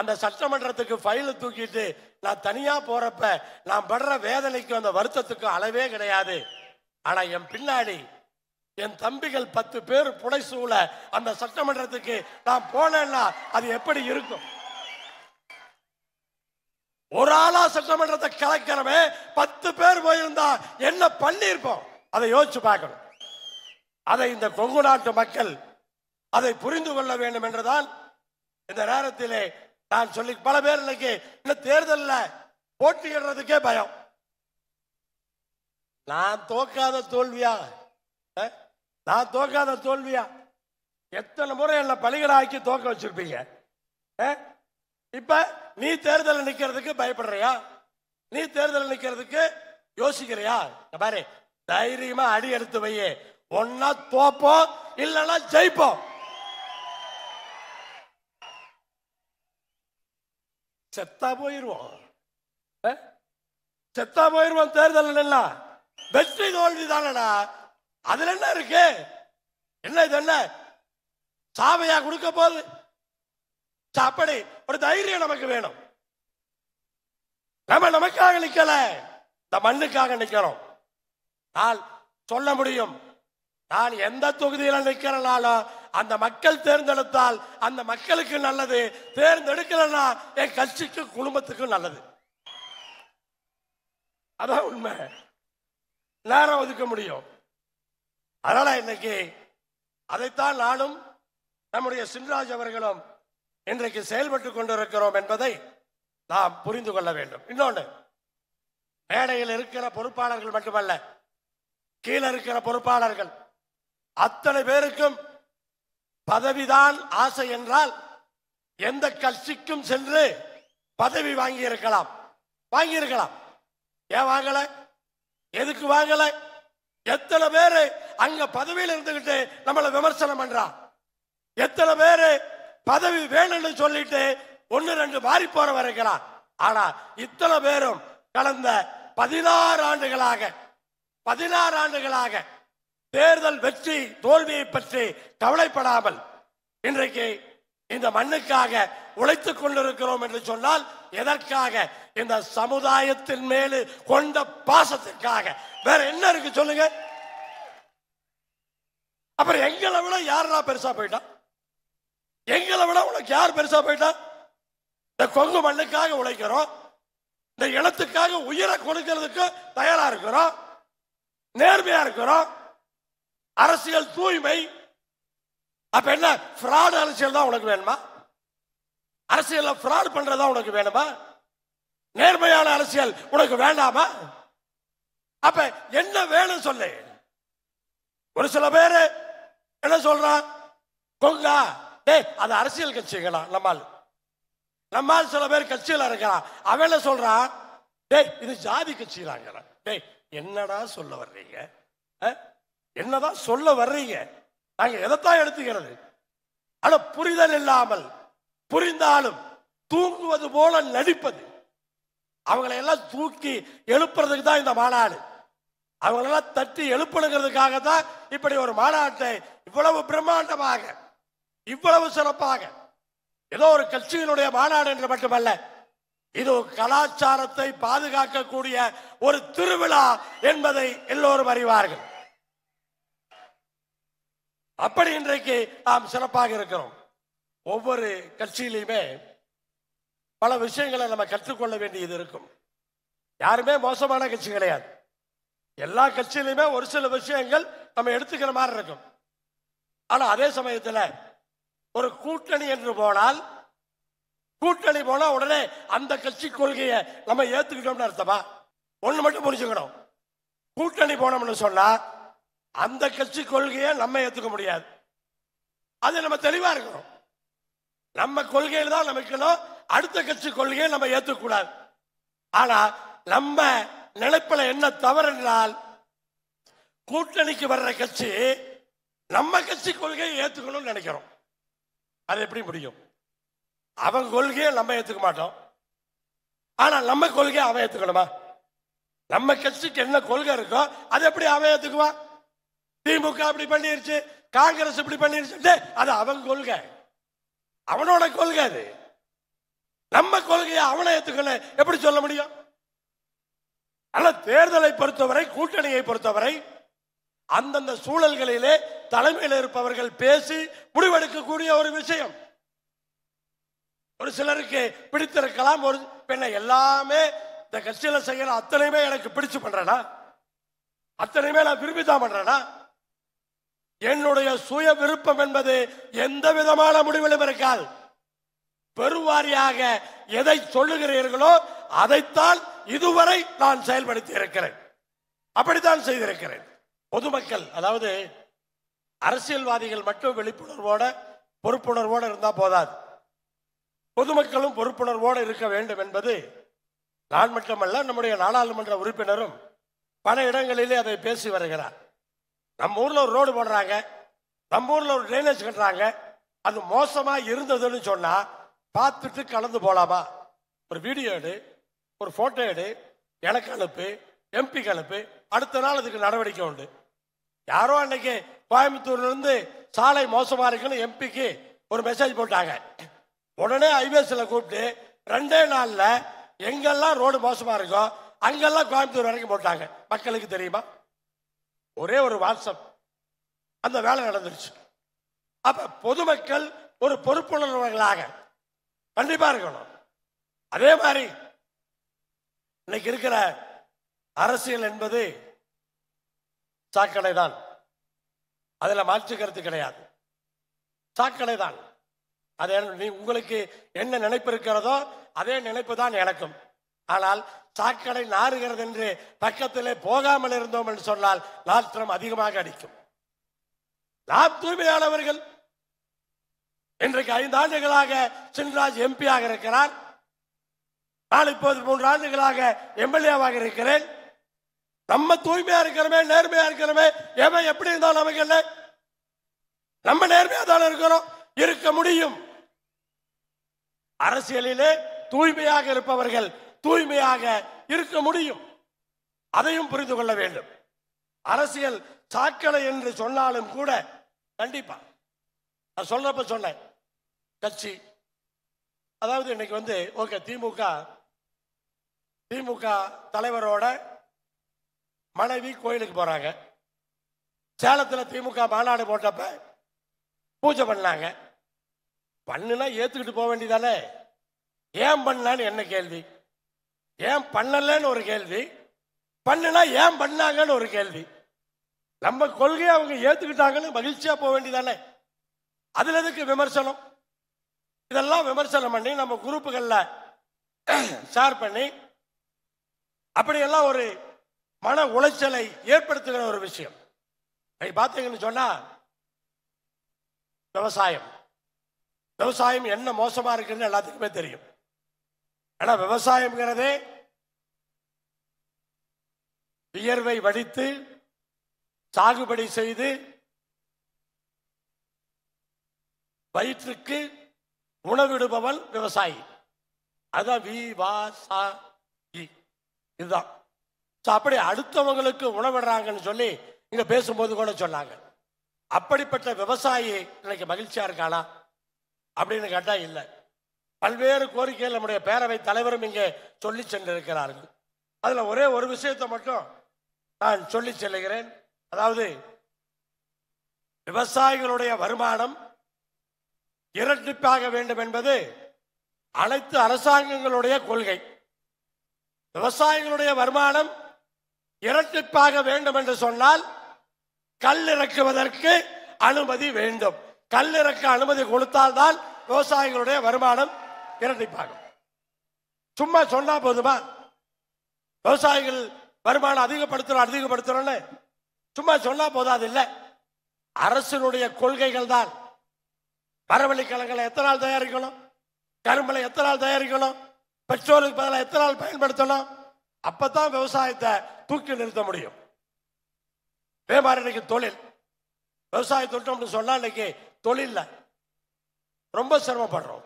அந்த சட்டமன்றத்துக்கு ஃபைல தூக்கிட்டு நான் தனியா போறப்ப நான் படுற வேதனைக்கும் அந்த வருத்தத்துக்கும் அளவே கிடையாது ஆனா என் பின்னாடி என் தம்பிகள் பத்து பேர் புடைசூழ அந்த சட்டமன்றத்துக்கு நான் போனேன்னா அது எப்படி இருக்கும் ஒரு ஆளா சட்டமன்றத்தை கலக்கிறவே பத்து பேர் போயிருந்தா என்ன பண்ணியிருப்போம் அதை யோசிச்சு பார்க்கணும் அதை இந்த கொங்கு நாட்டு மக்கள் அதை புரிந்து கொள்ள வேண்டும் என்றுதான் இந்த நேரத்திலே நான் சொல்லி பல பேர் இன்னைக்கு தேர்தலில் போட்டியிடுறதுக்கே பயம் நான் தோக்காத தோல்வியா நான் தோக்காத தோல்வியா எத்தனை முறை என்ன பலிகளாக்கி தோக்க வச்சிருப்பீங்க இப்ப நீ தேர்தல் நிக்கிறதுக்கு பயப்படுறியா நீ தேர்தல் நிக்கிறதுக்கு யோசிக்கிறியா பாரு தைரியமா அடி எடுத்து வையே ஒன்னா தோப்போம் இல்லைன்னா ஜெயிப்போம் செத்தா போயிருவோம் செத்தா போயிருவோம் தேர்தல் வெற்றி தோல்வி தானடா அதுல என்ன இருக்கு என்ன இது என்ன சாவையா கொடுக்க போகுது அப்படி ஒரு தைரியம் நமக்கு வேணும் நம்ம நமக்காக நிக்கல இந்த மண்ணுக்காக நிக்கிறோம் நான் சொல்ல முடியும் நான் எந்த தொகுதியில நிக்கிறனாலும் அந்த மக்கள் தேர்ந்தெடுத்தால் அந்த மக்களுக்கு நல்லது தேர்ந்தெடுக்கலன்னா என் கட்சிக்கு குடும்பத்துக்கும் நல்லது அதான் உண்மை நேரம் ஒதுக்க முடியும் அதனால இன்னைக்கு அதைத்தான் நானும் நம்முடைய சின்ராஜ் அவர்களும் இன்றைக்கு செயல்பட்டு கொண்டிருக்கிறோம் என்பதை நாம் புரிந்து கொள்ள வேண்டும் இன்னொன்று மேடையில் இருக்கிற பொறுப்பாளர்கள் மட்டுமல்ல கீழே இருக்கிற பொறுப்பாளர்கள் அத்தனை பேருக்கும் பதவிதான் ஆசை என்றால் எந்த கட்சிக்கும் சென்று பதவி வாங்கி இருக்கலாம் வாங்கி இருக்கலாம் ஏன் வாங்கல எதுக்கு வாங்கலை எத்தனை பேரு அங்க பதவியில் இருந்துகிட்டு நம்மளை விமர்சனம் பண்றா எத்தனை பேரு பதவி வேணும்னு சொல்லிட்டு ஒன்னு ரெண்டு மாறி போற வரைக்கிறான் ஆனா இத்தனை பேரும் கடந்த பதினாறு ஆண்டுகளாக பதினாறு ஆண்டுகளாக தேர்தல் வெற்றி தோல்வியை பற்றி கவலைப்படாமல் இன்றைக்கு இந்த மண்ணுக்காக உழைத்துக் கொண்டிருக்கிறோம் என்று சொன்னால் எதற்காக இந்த சமுதாயத்தின் மேலு கொண்ட பாசத்திற்காக வேற என்ன இருக்கு சொல்லுங்க அப்புறம் எங்களை விட யாரா பெருசா போயிட்டான் எங்களை விட உனக்கு யார் பெருசா போயிட்டான் இந்த கொங்கு மண்ணுக்காக உழைக்கிறோம் இந்த இனத்துக்காக உயிரை கொடுக்கிறதுக்கு தயாரா இருக்கிறோம் நேர்மையா இருக்கிறோம் அரசியல் தூய்மை அப்ப என்ன ஃப்ராடு அரசியல் தான் உனக்கு வேணுமா அரசியல் ஃப்ராடு பண்றதா உனக்கு வேணுமா நேர்மையான அரசியல் உனக்கு வேண்டாமா அப்ப என்ன வேணும் சொல்லு ஒரு சில பேரு என்ன சொல்றான் கொங்கா டே அது அரசியல் கட்சிகளா நம்மால் நம்மால் சில பேர் கட்சியில் இருக்கிறான் அவன் என்ன சொல்றான் டேய் இது ஜாதி கட்சியிலாங்கிறான் டேய் என்னடா சொல்ல வர்றீங்க என்னதான் சொல்ல வர்றீங்க நாங்க எதைத்தான் எடுத்துக்கிறது ஆனா புரிதல் இல்லாமல் புரிந்தாலும் தூங்குவது போல நடிப்பது எல்லாம் தூக்கி எழுப்புறதுக்கு தான் இந்த மாநாடு அவங்களெல்லாம் தட்டி எழுப்பணுங்கிறதுக்காக தான் இப்படி ஒரு மாநாட்டை இவ்வளவு பிரம்மாண்டமாக இவ்வளவு சிறப்பாக ஏதோ ஒரு கட்சியினுடைய மாநாடு என்று மட்டுமல்ல இது கலாச்சாரத்தை பாதுகாக்கக்கூடிய ஒரு திருவிழா என்பதை எல்லோரும் அறிவார்கள் அப்படி இன்றைக்கு நாம் சிறப்பாக இருக்கிறோம் ஒவ்வொரு கட்சியிலையுமே பல விஷயங்களை நம்ம கற்றுக்கொள்ள வேண்டியது இருக்கும் யாருமே மோசமான கட்சி கிடையாது எல்லா கட்சியிலுமே ஒரு சில விஷயங்கள் நம்ம எடுத்துக்கிற மாதிரி இருக்கும் ஆனால் அதே சமயத்தில் ஒரு கூட்டணி என்று போனால் கூட்டணி போனால் உடனே அந்த கட்சி கொள்கையை நம்ம ஏற்றுக்கிட்டோம்னு அர்த்தமா ஒன்று மட்டும் புரிஞ்சுக்கணும் கூட்டணி போனோம்னு சொன்னால் அந்த கட்சி கொள்கையை நம்ம ஏற்றுக்க முடியாது அது நம்ம தெளிவாக இருக்கணும் நம்ம கொள்கையில் தான் நம்ம அடுத்த கட்சி கொள்கையை நம்ம ஏற்றுக்கூடாது ஆனா நம்ம நினைப்பில் என்ன தவறு என்றால் கூட்டணிக்கு வர்ற கட்சி நம்ம கட்சி கொள்கையை ஏற்றுக்கணும்னு நினைக்கிறோம் அது எப்படி முடியும் அவன் கொள்கையை நம்ம ஏற்றுக்க மாட்டோம் ஆனால் நம்ம கொள்கையை அவன் ஏற்றுக்கணுமா நம்ம கட்சிக்கு என்ன கொள்கை இருக்கோ அதை எப்படி அவன் ஏற்றுக்குவான் திமுக அப்படி பண்ணிருச்சு காங்கிரஸ் இப்படி பண்ணிருச்சு அது அவன் கொள்கை அவனோட கொள்கை அது நம்ம கொள்கையை அவனை ஏத்துக்கல எப்படி சொல்ல முடியும் ஆனால் தேர்தலை பொறுத்தவரை கூட்டணியை பொறுத்தவரை அந்தந்த சூழல்களிலே தலைமையில் இருப்பவர்கள் பேசி முடிவெடுக்கக்கூடிய ஒரு விஷயம் ஒரு சிலருக்கு பிடித்திருக்கலாம் ஒரு பெண்ணை எல்லாமே இந்த கட்சியில செய்யற அத்தனையுமே எனக்கு பிடிச்சு பண்றேனா அத்தனையுமே நான் விரும்பி தான் பண்றேனா என்னுடைய சுய விருப்பம் என்பது எந்த விதமான முடிவிலும் இருக்காது பெருவாரியாக எதை சொல்லுகிறீர்களோ அதைத்தான் இதுவரை நான் செயல்படுத்தி இருக்கிறேன் அப்படித்தான் செய்திருக்கிறேன் பொதுமக்கள் அதாவது அரசியல்வாதிகள் மட்டும் விழிப்புணர்வோட பொறுப்புணர்வோடு இருந்தால் போதாது பொதுமக்களும் பொறுப்புணர்வோடு இருக்க வேண்டும் என்பது நான் மட்டுமல்ல நம்முடைய நாடாளுமன்ற உறுப்பினரும் பல இடங்களிலே அதை பேசி வருகிறார் நம்ம ஊரில் ஒரு ரோடு போடுறாங்க நம்ம ஊரில் ஒரு ட்ரைனேஜ் கட்டுறாங்க அது மோசமாக இருந்ததுன்னு சொன்னால் பார்த்துட்டு கலந்து போகலாமா ஒரு வீடியோ எடு ஒரு ஃபோட்டோ எடு எனக்கு அனுப்பு எம்பி கலப்பு அடுத்த நாள் அதுக்கு நடவடிக்கை உண்டு யாரோ அன்னைக்கு இருந்து சாலை மோசமாக இருக்குன்னு எம்பிக்கு ஒரு மெசேஜ் போட்டாங்க உடனே ஹைவேஸில் கூப்பிட்டு ரெண்டே நாளில் எங்கெல்லாம் ரோடு மோசமாக இருக்கோ அங்கெல்லாம் கோயம்புத்தூர் வரைக்கும் போட்டாங்க மக்களுக்கு தெரியுமா ஒரே ஒரு வாட்ஸ்அப் அந்த வேலை நடந்துருச்சு அப்போ பொதுமக்கள் ஒரு பொறுப்புணர்வர்களாக கண்டிப்பா இருக்கணும் அதே மாதிரி இன்னைக்கு இருக்கிற அரசியல் என்பது சாக்கடை தான் அதில் மாற்று கருத்து கிடையாது சாக்கடை தான் அதே நீ உங்களுக்கு என்ன நினைப்பு இருக்கிறதோ அதே நினைப்பு தான் எனக்கும் ஆனால் சாக்கடை நாறுகிறது என்று பக்கத்திலே போகாமல் இருந்தோம் என்று சொன்னால் நாற்றம் அதிகமாக அடிக்கும் நாம் தூய்மையானவர்கள் இன்றைக்கு ஐந்து ஆண்டுகளாக செல்வராஜ் எம்பியாக இருக்கிறார் நான் இப்போது மூன்று ஆண்டுகளாக எம்எல்ஏவாக இருக்கிறேன் நம்ம தூய்மையா இருக்கிறோமே நேர்மையா இருக்கிறோமே எவன் எப்படி இருந்தாலும் நமக்கு இல்லை நம்ம நேர்மையா தான் இருக்கிறோம் இருக்க முடியும் அரசியலிலே தூய்மையாக இருப்பவர்கள் தூய்மையாக இருக்க முடியும் அதையும் புரிந்து கொள்ள வேண்டும் அரசியல் சாக்கலை என்று சொன்னாலும் கூட கண்டிப்பா அது சொல்றப்ப சொன்னேன் கட்சி அதாவது இன்னைக்கு வந்து ஓகே திமுக திமுக தலைவரோட மனைவி கோயிலுக்கு போகிறாங்க சேலத்தில் திமுக மாநாடு போட்டப்ப பூஜை பண்ணாங்க பண்ணுனா ஏற்றுக்கிட்டு போக வேண்டியதானே ஏன் பண்ணான்னு என்ன கேள்வி ஏன் பண்ணலன்னு ஒரு கேள்வி பண்ணுனா ஏன் பண்ணாங்கன்னு ஒரு கேள்வி நம்ம கொள்கையை அவங்க ஏற்றுக்கிட்டாங்கன்னு மகிழ்ச்சியாக போக வேண்டியதானே அதுல எதுக்கு விமர்சனம் இதெல்லாம் விமர்சனம் பண்ணி நம்ம குரூப்புகளில் ஷேர் பண்ணி அப்படியெல்லாம் ஒரு மன உளைச்சலை ஏற்படுத்துகிற ஒரு விஷயம் பார்த்தீங்கன்னு சொன்னால் விவசாயம் விவசாயம் என்ன மோசமாக இருக்குன்னு எல்லாத்துக்குமே தெரியும் ஆனால் விவசாயம்ங்கிறதே வியர்வை வடித்து சாகுபடி செய்து வயிற்றுக்கு உணவிடுபவன் விவசாயி அதான் வி வா சா இதுதான் ஸோ அப்படி அடுத்தவங்களுக்கு உணவிடுறாங்கன்னு சொல்லி இங்கே பேசும்போது கூட சொன்னாங்க அப்படிப்பட்ட விவசாயி இன்னைக்கு மகிழ்ச்சியாக இருக்கானா அப்படின்னு கேட்டால் இல்லை பல்வேறு கோரிக்கைகள் நம்முடைய பேரவை தலைவரும் இங்கே சொல்லி சென்றிருக்கிறார்கள் அதில் ஒரே ஒரு விஷயத்தை மட்டும் நான் சொல்லி செல்லுகிறேன் அதாவது விவசாயிகளுடைய வருமானம் இரட்டிப்பாக வேண்டும் என்பது அனைத்து அரசாங்கங்களுடைய கொள்கை விவசாயிகளுடைய வருமானம் இரட்டிப்பாக வேண்டும் என்று சொன்னால் கல் இறக்குவதற்கு அனுமதி வேண்டும் கல் இறக்க அனுமதி கொடுத்தால்தான் விவசாயிகளுடைய வருமானம் இரட்டிப்பாகும் சும்மா சொன்னா போதுமா விவசாயிகள் வருமானம் அதிகப்படுத்துறோம் அதிகப்படுத்துறோம்னு சும்மா சொன்னா போதாது இல்லை அரசனுடைய கொள்கைகள் தான் கலங்களை எத்தனை நாள் தயாரிக்கணும் கரும்பலை எத்தனை நாள் தயாரிக்கணும் பெட்ரோலுக்கு பதிலாக எத்தனை நாள் பயன்படுத்தணும் அப்போ தான் விவசாயத்தை தூக்கி நிறுத்த முடியும் இதே இன்னைக்கு தொழில் விவசாய தொட்டம் சொன்னால் இன்னைக்கு தொழிலில் ரொம்ப சிரமப்படுறோம்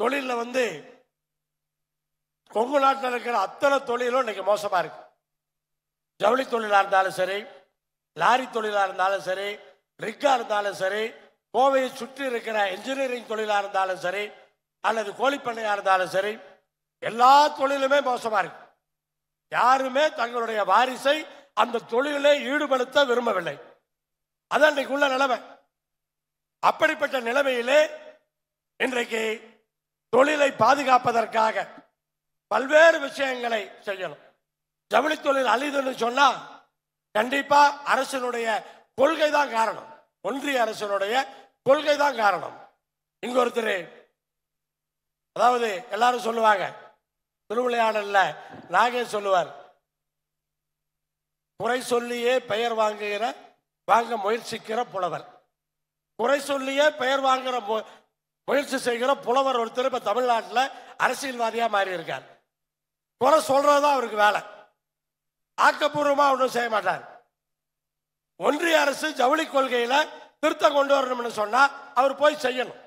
தொழிலில் வந்து கொங்கு நாட்டில் இருக்கிற அத்தனை தொழிலும் இன்னைக்கு மோசமாக இருக்கு ஜவுளி தொழிலாக இருந்தாலும் சரி லாரி தொழிலாக இருந்தாலும் சரி ரிக்காக இருந்தாலும் சரி கோவையை சுற்றி இருக்கிற என்ஜினியரிங் தொழிலாக இருந்தாலும் சரி அல்லது கோழிப்பண்ணையாக இருந்தாலும் சரி எல்லா தொழிலுமே மோசமாக இருக்கு யாருமே தங்களுடைய வாரிசை அந்த தொழிலே ஈடுபடுத்த விரும்பவில்லை அதான் இன்னைக்கு உள்ள நிலைமை அப்படிப்பட்ட நிலைமையிலே இன்றைக்கு தொழிலை பாதுகாப்பதற்காக பல்வேறு விஷயங்களை செய்யணும் ஜவுளி தொழில் அழிதுன்னு சொன்னா கண்டிப்பா அரசனுடைய கொள்கை தான் காரணம் ஒன்றிய அரசனுடைய கொள்கை தான் காரணம் இங்க ஒருத்தர் அதாவது எல்லாரும் சொல்லுவாங்க திருவிளையாடல்ல நாகே சொல்லுவார் குறை சொல்லியே பெயர் வாங்குகிற வாங்க முயற்சிக்கிற புலவர் குறை சொல்லியே பெயர் வாங்குற முயற்சி செய்கிற புலவர் ஒருத்தர் இப்போ தமிழ்நாட்டில் அரசியல்வாதியாக மாறி இருக்கார் குறை சொல்றதுதான் தான் அவருக்கு வேலை ஆக்கப்பூர்வமாக ஒன்றும் செய்ய மாட்டார் ஒன்றிய அரசு ஜவுளி கொள்கையில் திருத்தம் கொண்டு வரணும்னு சொன்னால் அவர் போய் செய்யணும்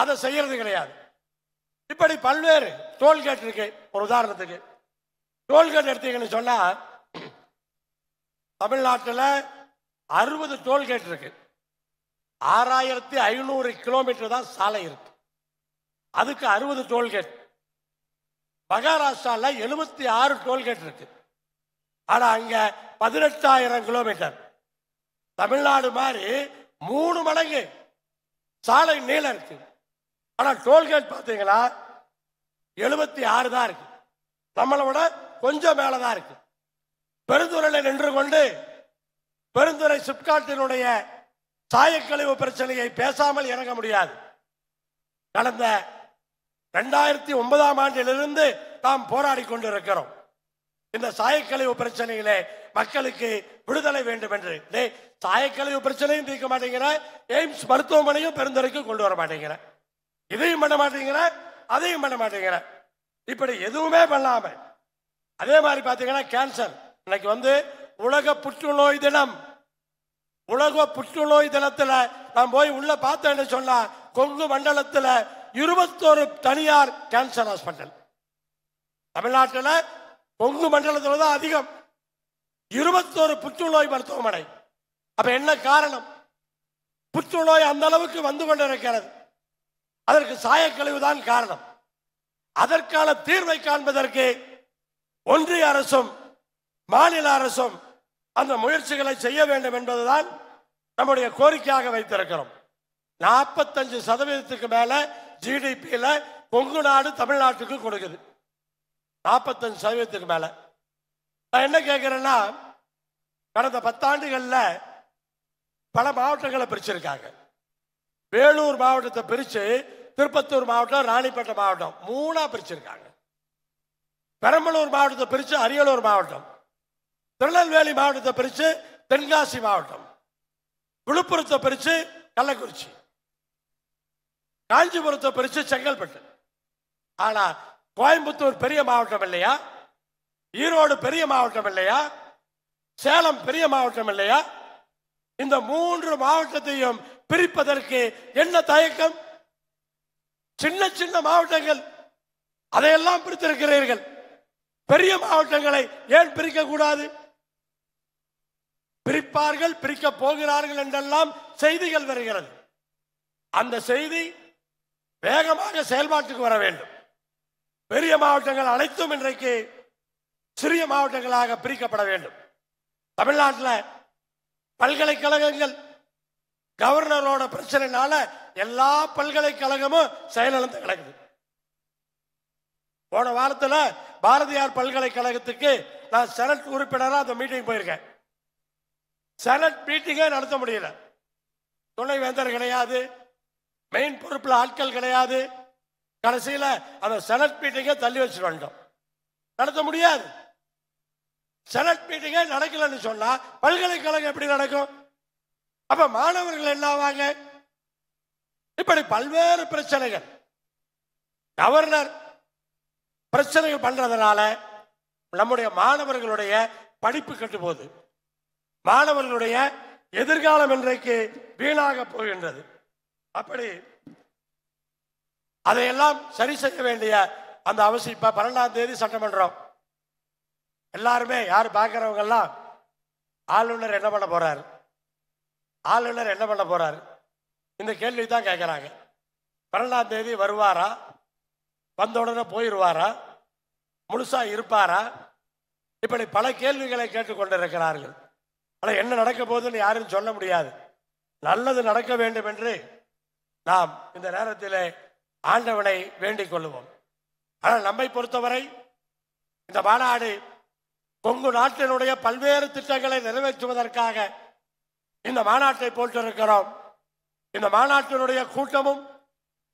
அதை செய்யறது கிடையாது இப்படி பல்வேறு டோல்கேட் இருக்கு ஒரு உதாரணத்துக்கு டோல்கேட் எடுத்தீங்கன்னு சொன்னால் தமிழ்நாட்டில் அறுபது டோல்கேட் இருக்கு ஆறாயிரத்தி ஐநூறு கிலோமீட்டர் தான் சாலை இருக்கு அதுக்கு அறுபது டோல்கேட் மகாராஷ்டிராவில் எழுபத்தி ஆறு டோல்கேட் இருக்கு ஆனால் அங்கே பதினெட்டாயிரம் கிலோமீட்டர் தமிழ்நாடு மாதிரி மூணு மடங்கு சாலை நீளம் இருக்கு ஆனால் டோல்கேட் பார்த்தீங்கன்னா எழுபத்தி ஆறு தான் இருக்கு நம்மளை விட கொஞ்சம் மேலே தான் இருக்கு பெருந்துறையில் நின்று கொண்டு பெருந்துறை சிப்காட்டினுடைய சாயக்கழிவு பிரச்சனையை பேசாமல் இறங்க முடியாது கடந்த ரெண்டாயிரத்தி ஒன்பதாம் ஆண்டிலிருந்து நாம் போராடி கொண்டிருக்கிறோம் இந்த சாயக்கழிவு பிரச்சனையிலே மக்களுக்கு விடுதலை வேண்டும் என்று டே தாயக்கழிவு பிரச்சனையும் தீர்க்க மாட்டேங்கிற எய்ம்ஸ் மருத்துவமனையும் பெருந்தரைக்கும் கொண்டு வர மாட்டேங்கிற இதையும் பண்ண மாட்டேங்கிற அதையும் பண்ண மாட்டேங்கிற இப்படி எதுவுமே பண்ணாம அதே மாதிரி பார்த்தீங்கன்னா கேன்சர் இன்னைக்கு வந்து உலக புற்றுநோய் தினம் உலக புற்றுநோய் தினத்தில் நான் போய் உள்ள பார்த்தேன்னு சொன்னா கொங்கு மண்டலத்தில் இருபத்தோரு தனியார் கேன்சர் ஹாஸ்பிட்டல் தமிழ்நாட்டில் கொங்கு மண்டலத்தில் தான் அதிகம் இருபத்தோரு புற்றுநோய் மருத்துவமனை அப்ப என்ன காரணம் புற்றுநோய் அந்த அளவுக்கு வந்து கொண்டிருக்கிறது அதற்கு சாயக்கழிவு தான் காரணம் அதற்கான தீர்வை காண்பதற்கு ஒன்றிய அரசும் மாநில அரசும் அந்த முயற்சிகளை செய்ய வேண்டும் என்பதுதான் நம்முடைய கோரிக்கையாக வைத்திருக்கிறோம் நாற்பத்தஞ்சு சதவீதத்துக்கு மேல ஜிடிபியில் கொங்கு நாடு தமிழ்நாட்டுக்கு கொடுக்குது நாற்பத்தஞ்சு சதவீதத்துக்கு மேல நான் என்ன கேட்கிறேன்னா கடந்த பத்தாண்டுகளில் பல மாவட்டங்களை பிரிச்சிருக்காங்க வேலூர் மாவட்டத்தை பிரித்து திருப்பத்தூர் மாவட்டம் ராணிப்பேட்டை மாவட்டம் மூணாக பிரிச்சிருக்காங்க பெரம்பலூர் மாவட்டத்தை பிரித்து அரியலூர் மாவட்டம் திருநெல்வேலி மாவட்டத்தை பிரித்து தென்காசி மாவட்டம் விழுப்புரத்தை பிரித்து கள்ளக்குறிச்சி காஞ்சிபுரத்தை பிரித்து செங்கல்பட்டு ஆனால் கோயம்புத்தூர் பெரிய மாவட்டம் இல்லையா ஈரோடு பெரிய மாவட்டம் இல்லையா சேலம் பெரிய மாவட்டம் இல்லையா இந்த மூன்று மாவட்டத்தையும் பிரிப்பதற்கு என்ன தயக்கம் சின்ன சின்ன மாவட்டங்கள் அதையெல்லாம் பிரித்திருக்கிறீர்கள் பெரிய மாவட்டங்களை ஏன் பிரிக்க கூடாது பிரிப்பார்கள் பிரிக்க போகிறார்கள் என்றெல்லாம் செய்திகள் வருகிறது அந்த செய்தி வேகமாக செயல்பாட்டுக்கு வர வேண்டும் பெரிய மாவட்டங்கள் அனைத்தும் இன்றைக்கு சிறிய மாவட்டங்களாக பிரிக்கப்பட வேண்டும் தமிழ்நாட்டில் பல்கலைக்கழகங்கள் கவர்னரோட பிரச்சனைனால எல்லா பல்கலைக்கழகமும் செயலிழந்து கிடக்குது போன வாரத்தில் பாரதியார் பல்கலைக்கழகத்துக்கு நான் செனட் உறுப்பினராக அந்த மீட்டிங் போயிருக்கேன் செனட் மீட்டிங்கே நடத்த முடியல துணைவேந்தர் கிடையாது மெயின் பொறுப்பில் ஆட்கள் கிடையாது கடைசியில் அந்த செனட் மீட்டிங்கை தள்ளி வச்சுட்டு வந்துட்டோம் நடத்த முடியாது செனட் மீட்டிங்கே நடக்கலன்னு சொன்னால் பல்கலைக்கழகம் எப்படி நடக்கும் அப்போ மாணவர்கள் என்ன ஆவாங்க இப்படி பல்வேறு பிரச்சனைகள் கவர்னர் பிரச்சனைகள் பண்ணுறதுனால நம்முடைய மாணவர்களுடைய படிப்பு கட்டு போகுது மாணவர்களுடைய எதிர்காலம் இன்றைக்கு வீணாக போகின்றது அப்படி அதையெல்லாம் சரி செய்ய வேண்டிய அந்த அவசியம் இப்போ பன்னெண்டாம் தேதி சட்டமன்றம் எல்லாருமே யார் பார்க்குறவங்கெல்லாம் ஆளுநர் என்ன பண்ண போகிறார் ஆளுநர் என்ன பண்ண போகிறார் இந்த கேள்வி தான் கேட்குறாங்க பன்னெண்டாம் தேதி வருவாரா வந்த உடனே போயிடுவாரா முழுசாக இருப்பாரா இப்படி பல கேள்விகளை இருக்கிறார்கள் ஆனால் என்ன நடக்க போகுதுன்னு யாரும் சொல்ல முடியாது நல்லது நடக்க வேண்டும் என்று நாம் இந்த நேரத்தில் ஆண்டவனை வேண்டிக் கொள்வோம் ஆனால் நம்மை பொறுத்தவரை இந்த மாநாடு கொங்கு நாட்டினுடைய பல்வேறு திட்டங்களை நிறைவேற்றுவதற்காக இந்த மாநாட்டை போட்டிருக்கிறோம் இந்த மாநாட்டினுடைய கூட்டமும்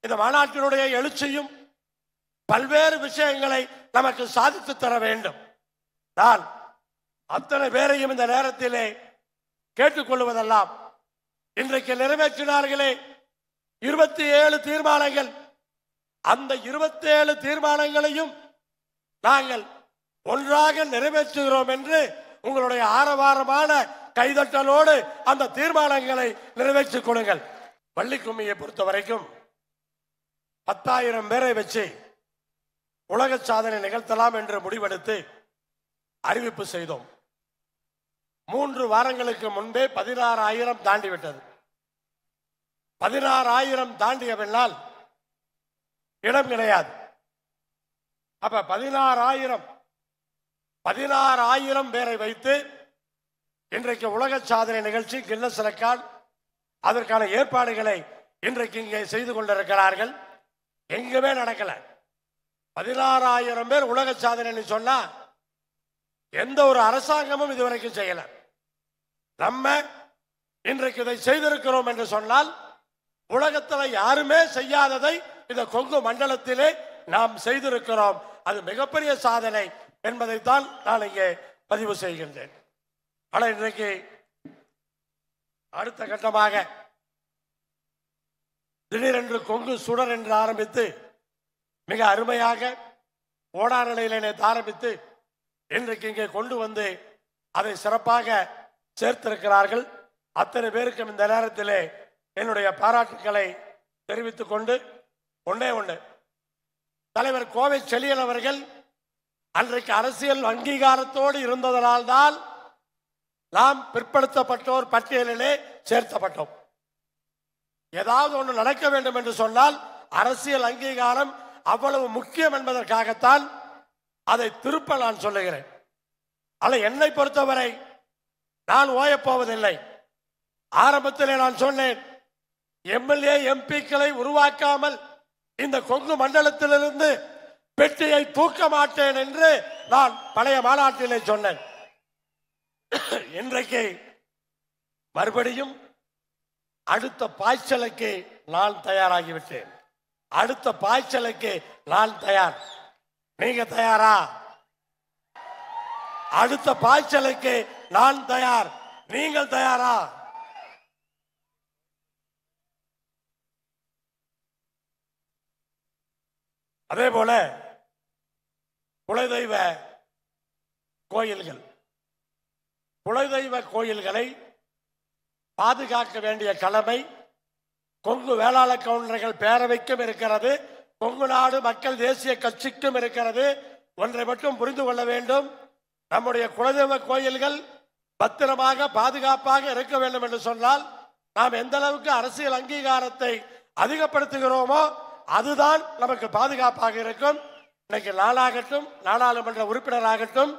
இந்த மாநாட்டினுடைய எழுச்சியும் பல்வேறு விஷயங்களை நமக்கு சாதித்து தர வேண்டும் நான் அத்தனை பேரையும் இந்த நேரத்திலே கேட்டுக்கொள்வதெல்லாம் இன்றைக்கு நிறைவேற்றினார்களே இருபத்தி ஏழு தீர்மானங்கள் அந்த இருபத்தி ஏழு தீர்மானங்களையும் நாங்கள் ஒன்றாக நிறைவேற்றுகிறோம் என்று உங்களுடைய ஆரவாரமான கைதட்டலோடு அந்த தீர்மானங்களை நிறைவேற்றிக் கொடுங்கள் வள்ளிக்கும்மியை பொறுத்த வரைக்கும் பத்தாயிரம் பேரை வச்சு உலக சாதனை நிகழ்த்தலாம் என்று முடிவெடுத்து அறிவிப்பு செய்தோம் மூன்று வாரங்களுக்கு முன்பே பதினாறாயிரம் தாண்டிவிட்டது பதினாறாயிரம் தாண்டிய பின்னால் இடம் கிடையாது அப்ப பதினாறாயிரம் பதினாறாயிரம் பேரை வைத்து இன்றைக்கு உலக சாதனை நிகழ்ச்சி கில்லஸ் ரெக்கார்ட் அதற்கான ஏற்பாடுகளை இன்றைக்கு இங்கே செய்து கொண்டிருக்கிறார்கள் எங்குமே நடக்கல பதினாறாயிரம் பேர் உலக சாதனைன்னு சொன்னா எந்த ஒரு அரசாங்கமும் இதுவரைக்கும் செய்யல நம்ம இன்றைக்கு இதை செய்திருக்கிறோம் என்று சொன்னால் உலகத்தில் யாருமே செய்யாததை இந்த கொங்கு மண்டலத்திலே நாம் செய்திருக்கிறோம் அது மிகப்பெரிய சாதனை என்பதைத்தான் நான் இங்கே பதிவு செய்கின்றேன் ஆனால் இன்றைக்கு அடுத்த கட்டமாக திடீரென்று கொங்கு சுடர் என்று ஆரம்பித்து மிக அருமையாக ஓடா நிலையில் நேற்று ஆரம்பித்து இன்றைக்கு இங்கே கொண்டு வந்து அதை சிறப்பாக சேர்த்திருக்கிறார்கள் அத்தனை பேருக்கும் இந்த நேரத்திலே என்னுடைய பாராட்டுக்களை தெரிவித்துக் கொண்டு ஒன்றே ஒன்று தலைவர் கோவை செழியன் அவர்கள் அன்றைக்கு அரசியல் அங்கீகாரத்தோடு இருந்ததனால் தான் நாம் பிற்படுத்தப்பட்டோர் பட்டியலிலே சேர்த்தப்பட்டோம் ஏதாவது ஒன்று நடக்க வேண்டும் என்று சொன்னால் அரசியல் அங்கீகாரம் அவ்வளவு முக்கியம் என்பதற்காகத்தான் அதை திருப்ப நான் சொல்லுகிறேன் ஆனால் என்னை பொறுத்தவரை நான் ஓயப்போவதில்லை ஆரம்பத்திலே நான் சொன்னேன் எம்எல்ஏ எம்பிக்களை உருவாக்காமல் இந்த கொங்கு மண்டலத்திலிருந்து பெட்டியை தூக்க மாட்டேன் என்று நான் பழைய மாநாட்டிலே சொன்னேன் இன்றைக்கு மறுபடியும் அடுத்த பாய்ச்சலுக்கு நான் தயாராகிவிட்டேன் அடுத்த பாய்ச்சலுக்கு நான் தயார் நீங்க தயாரா அடுத்த பாய்ச்சலுக்கு நான் தயார் நீங்கள் தயாரா அதே போல குலதெய்வ கோயில்கள் குலதெய்வ கோயில்களை பாதுகாக்க வேண்டிய கடமை கொங்கு வேளாள கவுண்டர்கள் பேரவைக்கும் இருக்கிறது கொங்கு நாடு மக்கள் தேசிய கட்சிக்கும் இருக்கிறது ஒன்றை மட்டும் புரிந்து கொள்ள வேண்டும் நம்முடைய குலதெய்வ கோயில்கள் பத்திரமாக பாதுகாப்பாக இருக்க வேண்டும் என்று சொன்னால் நாம் எந்த அளவுக்கு அரசியல் அங்கீகாரத்தை அதிகப்படுத்துகிறோமோ அதுதான் நமக்கு பாதுகாப்பாக இருக்கும் இன்னைக்கு நாளாகட்டும் நாடாளுமன்ற உறுப்பினராகட்டும்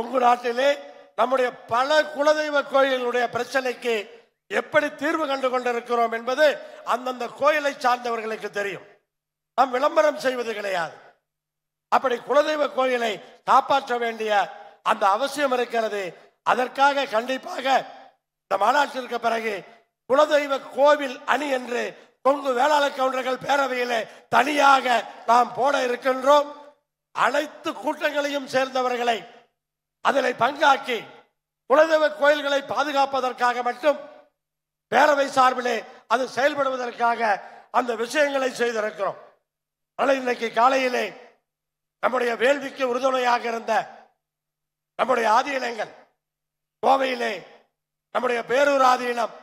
உங்க நாட்டிலே நம்முடைய பல குலதெய்வ கோயிலுடைய பிரச்சனைக்கு எப்படி தீர்வு கண்டு கொண்டிருக்கிறோம் என்பது அந்தந்த கோயிலை சார்ந்தவர்களுக்கு தெரியும் நாம் விளம்பரம் செய்வது கிடையாது அப்படி குலதெய்வ கோயிலை காப்பாற்ற வேண்டிய அந்த அவசியம் இருக்கிறது அதற்காக கண்டிப்பாக இந்த மாநாட்டிற்கு பிறகு குலதெய்வ கோவில் அணி என்று கொங்கு வேளாளர் கவுண்டர்கள் பேரவையிலே தனியாக நாம் போட இருக்கின்றோம் அனைத்து கூட்டங்களையும் சேர்ந்தவர்களை அதில் பங்காக்கி குலதெய்வ கோயில்களை பாதுகாப்பதற்காக மட்டும் பேரவை சார்பிலே அது செயல்படுவதற்காக அந்த விஷயங்களை செய்திருக்கிறோம் ஆனால் இன்றைக்கு காலையிலே நம்முடைய வேள்விக்கு உறுதுணையாக இருந்த நம்முடைய ஆதியிலங்கள் கோவையிலே நம்முடைய பேரூர் ஆதீனம்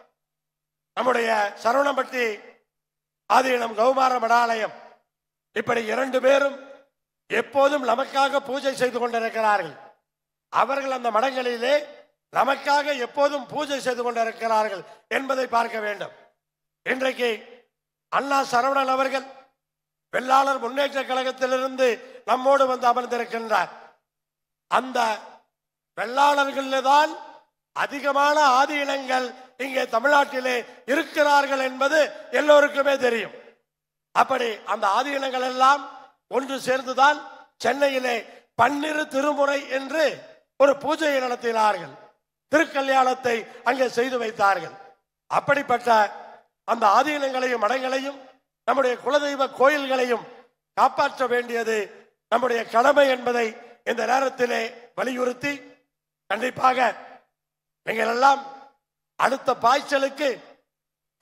நம்முடைய சரவணம்பட்டி ஆதீனம் கௌமார மடாலயம் இப்படி இரண்டு பேரும் எப்போதும் நமக்காக பூஜை செய்து கொண்டிருக்கிறார்கள் அவர்கள் அந்த மடங்களிலே நமக்காக எப்போதும் பூஜை செய்து கொண்டிருக்கிறார்கள் என்பதை பார்க்க வேண்டும் இன்றைக்கு அண்ணா சரவணன் அவர்கள் வெள்ளாளர் முன்னேற்ற கழகத்திலிருந்து நம்மோடு வந்து அமர்ந்திருக்கின்றார் அந்த வெள்ளாளர்களில் தான் அதிகமான இனங்கள் இங்கே தமிழ்நாட்டிலே இருக்கிறார்கள் என்பது எல்லோருக்குமே தெரியும் அப்படி அந்த ஆதி இனங்கள் எல்லாம் ஒன்று சேர்ந்துதான் சென்னையிலே பன்னிரு திருமுறை என்று ஒரு பூஜையை நடத்தினார்கள் திருக்கல்யாணத்தை அங்கே செய்து வைத்தார்கள் அப்படிப்பட்ட அந்த ஆதீனங்களையும் மடங்களையும் நம்முடைய குலதெய்வ கோயில்களையும் காப்பாற்ற வேண்டியது நம்முடைய கடமை என்பதை இந்த நேரத்திலே வலியுறுத்தி கண்டிப்பாக நீங்கள் எல்லாம் அடுத்த பாய்ச்சலுக்கு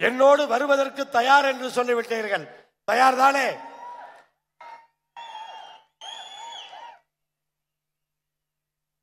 என்னோடு வருவதற்கு தயார் என்று சொல்லிவிட்டீர்கள் தயார் தானே